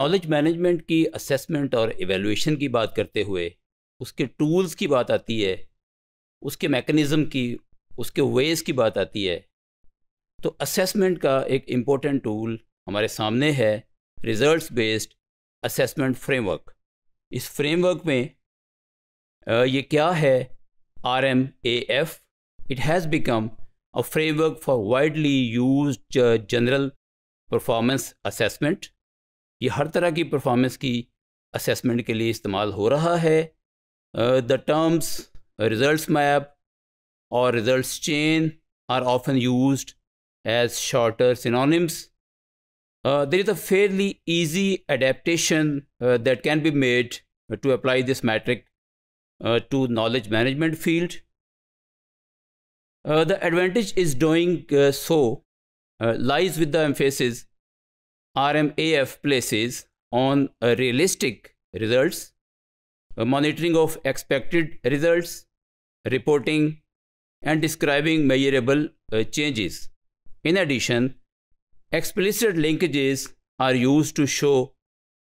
Knowledge management की assessment और evaluation की बात करते हुए उसके टूल्स की बात आती है उसके मैकेनिज़्म की उसके वेज की बात आती है तो असेसमेंट का एक इम्पोर्टेंट टूल हमारे सामने है रिजल्ट्स बेस्ड असेसमेंट फ्रेमवर्क इस फ्रेमवर्क में ये क्या है R M A F it has become a framework for widely use general performance assessment ये हर तरह की परफॉर्मेंस की असेसमेंट के लिए इस्तेमाल हो रहा है द टर्म्स रिजल्ट मैप और result chain are often use as shorter synonyms there is a fairly easy adaptation that can be made to apply this metric to knowledge management field the advantage is doing so lies with the emphasis RMAF places on realistic results, monitoring of expected results, reporting, and describing measurable uh, changes. In addition, explicit linkages are used to show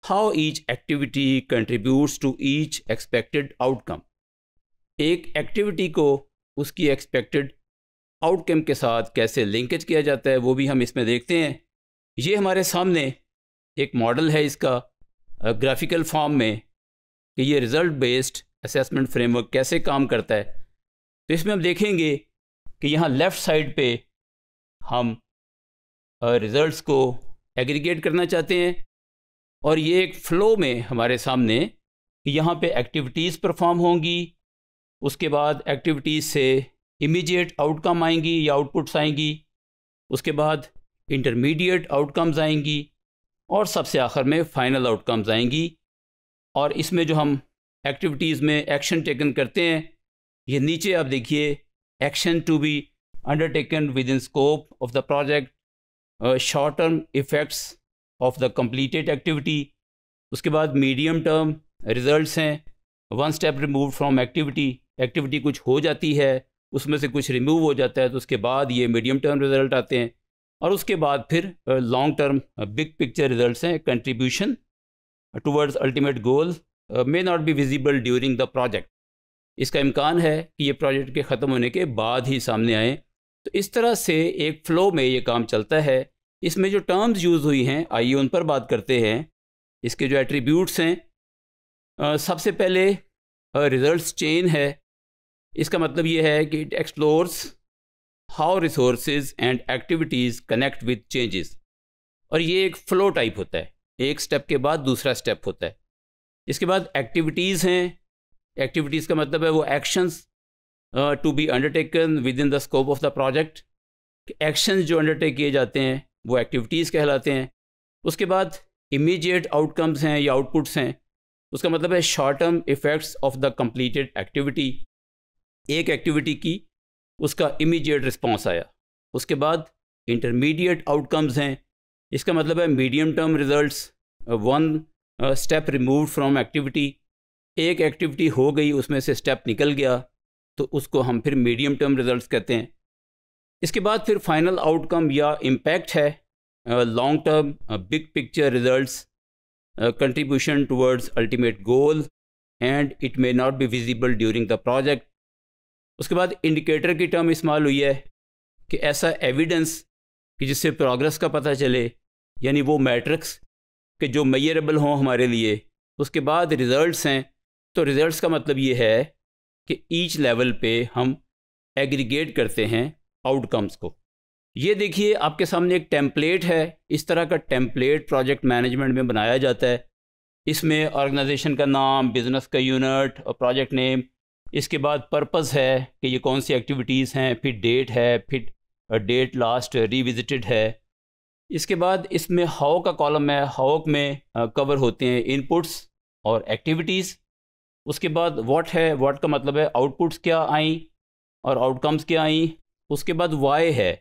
how each activity contributes to each expected outcome. एक activity को उसकी expected outcome के साथ कैसे linkage किया जाता है वो भी हम इसमें देखते हैं ये हमारे सामने एक मॉडल है इसका ग्राफिकल फॉर्म में कि ये रिज़ल्ट बेस्ड असेसमेंट फ्रेमवर्क कैसे काम करता है तो इसमें हम देखेंगे कि यहाँ लेफ़्ट साइड पे हम रिज़ल्ट्स को एग्रीगेट करना चाहते हैं और ये एक फ़्लो में हमारे सामने कि यहाँ पे एक्टिविटीज़ परफॉर्म होंगी उसके बाद एक्टिविटीज़ से इमीडिएट आउटकम आएंगी या आउटपुट्स आएंगी उसके बाद इंटरमीडिएट आउटकम्स आएंगी और सबसे आखिर में फ़ाइनल आउटकम्स आएंगी और इसमें जो हम एक्टिविटीज़ में एक्शन टेकन करते हैं ये नीचे आप देखिए action to be undertaken within scope of the project short term effects of the completed activity उसके बाद मीडियम टर्म रिज़ल्ट हैं one step remove from activity activity कुछ हो जाती है उसमें से कुछ रिमूव हो जाता है तो उसके बाद ये मीडियम टर्म रिजल्ट आते हैं और उसके बाद फिर long term big picture results हैं contribution towards ultimate goal may not be visible during the project इसका इम्कान है कि ये प्रोजेक्ट के ख़त्म होने के बाद ही सामने आएँ तो इस तरह से एक फ़्लो में ये काम चलता है इसमें जो टर्म्स यूज़ हुई हैं आइए उन पर बात करते हैं इसके जो एट्रीब्यूट्स हैं सबसे पहले रिजल्ट्स चेन है इसका मतलब ये है कि it explores how resources and activities connect with changes और ये एक फ्लो टाइप होता है एक स्टेप के बाद दूसरा स्टेप होता है इसके बाद एक्टिविटीज़ हैं एक्टिविटीज़ का मतलब है वो actions to be undertaken within the scope of the project actions जो अंडरटेक किए जाते हैं वो एक्टिविटीज़ कहलाते हैं उसके बाद इमीडिएट आउटकम्स हैं या आउटपुट्स हैं उसका मतलब है short term effects of the completed activity एक एक्टिविटी की उसका इमीडिएट रिस्पॉन्स आया उसके बाद इंटरमीडिएट आउटकम्स हैं इसका मतलब है medium term results one step remove from activity एक एक्टिविटी हो गई उसमें से स्टेप निकल गया तो उसको हम फिर मीडियम टर्म रिजल्ट्स कहते हैं इसके बाद फिर फाइनल आउटकम या इम्पैक्ट है long term big picture results contribution towards ultimate goal and it may not be visible during the project उसके बाद इंडिकेटर की टर्म इस्तेमाल हुई है कि ऐसा एविडेंस कि जिससे प्रोग्रेस का पता चले यानी वो मैट्रिक्स के जो मैयरेबल हों हमारे लिए उसके बाद रिज़ल्ट्स हैं तो रिज़ल्ट्स का मतलब ये है कि ईच लेवल पे हम एग्रीगेट करते हैं आउटकम्स को ये देखिए आपके सामने एक टेम्पलेट है इस तरह का टेम्पलेट प्रोजेक्ट मैनेजमेंट में बनाया जाता है इसमें ऑर्गेनाइजेशन का नाम बिज़नेस का यूनिट और प्रोजेक्ट नेम इसके बाद पर्पस है कि ये कौन सी एक्टिविटीज़ हैं फिर डेट है फिर डेट लास्ट रिविजिटेड है इसके बाद इसमें हाउ का कॉलम है हाउ में कवर होते हैं इनपुट्स और एक्टिविटीज़ उसके बाद व्हाट है व्हाट का मतलब है आउटपुट्स क्या आई और आउटकम्स क्या आई उसके बाद वाई है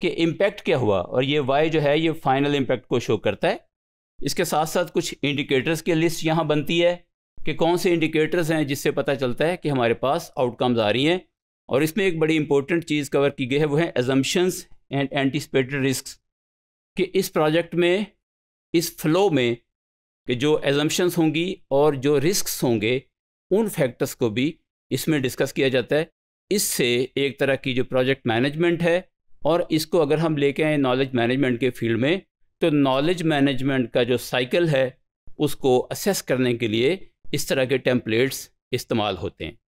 कि इम्पैक्ट क्या हुआ और ये वाई जो है ये फाइनल इम्पैक्ट को शो करता है इसके साथ साथ कुछ इंडिकेटर्स की लिस्ट यहाँ बनती है कि कौन से इंडिकेटर्स हैं जिससे पता चलता है कि हमारे पास आउटकम्स आ रही हैं और इसमें एक बड़ी इंपॉर्टेंट चीज़ कवर की गई है वो है एजम्पन्स एंड एंटिसपेटेड रिस्क कि इस प्रोजेक्ट में इस फ्लो में कि जो एजम्पन्स होंगी और जो रिस्क होंगे उन फैक्टर्स को भी इसमें डिस्कस किया जाता है इससे एक तरह की जो प्रोजेक्ट मैनेजमेंट है और इसको अगर हम लेके आए नॉलेज मैनेजमेंट के फील्ड में तो नॉलेज मैनेजमेंट का जो साइकिल है उसको असेस करने के लिए इस तरह के टेम्पलेट्स इस्तेमाल होते हैं